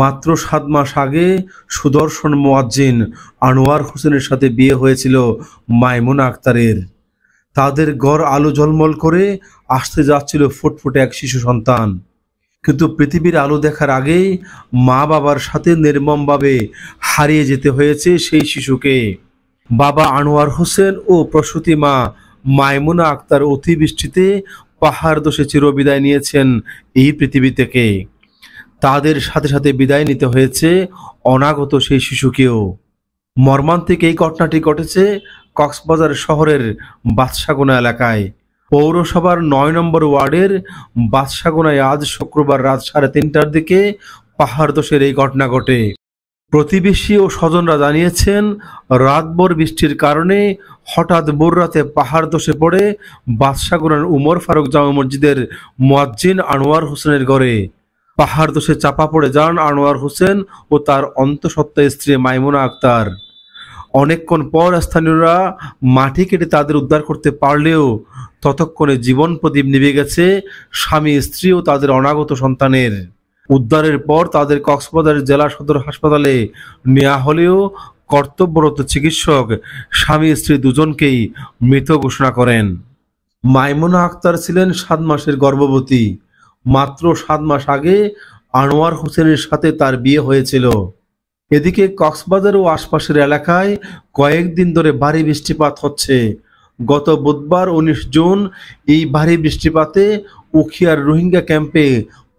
মাত্র সাত মাস আগে সুদর্শন মোয়াজ্জিন আনোয়ার হোসেনের সাথে বিয়ে হয়েছিল মাইমুনা আক্তারের তাদের গড় আলো ঝলমল করে আসতে যাচ্ছিল ফুটফুটে এক শিশু সন্তান কিন্তু পৃথিবীর আলো দেখার আগেই মা বাবার সাথে নির্মমভাবে হারিয়ে যেতে হয়েছে সেই শিশুকে বাবা আনোয়ার হোসেন ও প্রসূতি মা মাইমুনা আক্তার অতিবৃষ্টিতে পাহাড় দোষে চিরবিদায় নিয়েছেন এই পৃথিবী থেকে তাদের সাথে সাথে বিদায় নিতে হয়েছে অনাগত সেই শিশুকেও মর্মান্তিক এই ঘটনাটি ঘটেছে কক্সবাজার শহরের বাদশাগোনা এলাকায় পৌরসভার নয় নম্বর ওয়ার্ডের বাদশাগোনায় আজ শুক্রবার রাত সাড়ে তিনটার দিকে পাহাড় দোষের এই ঘটনা ঘটে প্রতিবেশী ও স্বজনরা জানিয়েছেন রাতভর বৃষ্টির কারণে হঠাৎ বোররাতে পাহাড় দোষে পড়ে বাদশাগোনার উমর ফারুক জামা মসজিদের মোয়াজ্জিন আনোয়ার হোসেনের ঘরে পাহাড় দোষে চাপা পড়ে যান আনোয়ার হোসেন ও তার অন্তঃসত্ত্বা স্ত্রী মাইমুনা আক্তার অনেকক্ষণ পর স্থানীয়রা মাটি কেটে তাদের উদ্ধার করতে পারলেও ততক্ষণে জীবন প্রদীপ নিভে গেছে স্বামী স্ত্রী ও তাদের অনাগত সন্তানের উদ্ধারের পর তাদের কক্সবাজার জেলা সদর হাসপাতালে নেওয়া হলেও কর্তব্যরত চিকিৎসক স্বামী স্ত্রী দুজনকেই মৃত ঘোষণা করেন মাইমুনা আক্তার ছিলেন সাত মাসের গর্ভবতী মাত্র সাত মাস আগে আনোয়ার হোসেনের সাথে তার বিয়ে হয়েছিল এদিকে কক্সবাজার ও আশপাশের এলাকায় কয়েকদিন ধরে ভারী বৃষ্টিপাত হচ্ছে গত বুধবার উনিশ জুন এই ভারী বৃষ্টিপাতে উখিয়ার রোহিঙ্গা ক্যাম্পে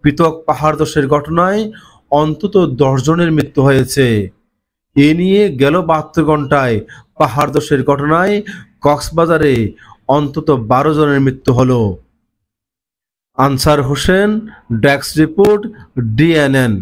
পৃথক পাহাড় ঘটনায় অন্তত জনের মৃত্যু হয়েছে এ নিয়ে গেল বাহাত্তর ঘন্টায় পাহাড় ঘটনায় কক্সবাজারে অন্তত বারো জনের মৃত্যু হলো আনসার হোসেন ড্যাক্স রিপোর্ট ডিএনএন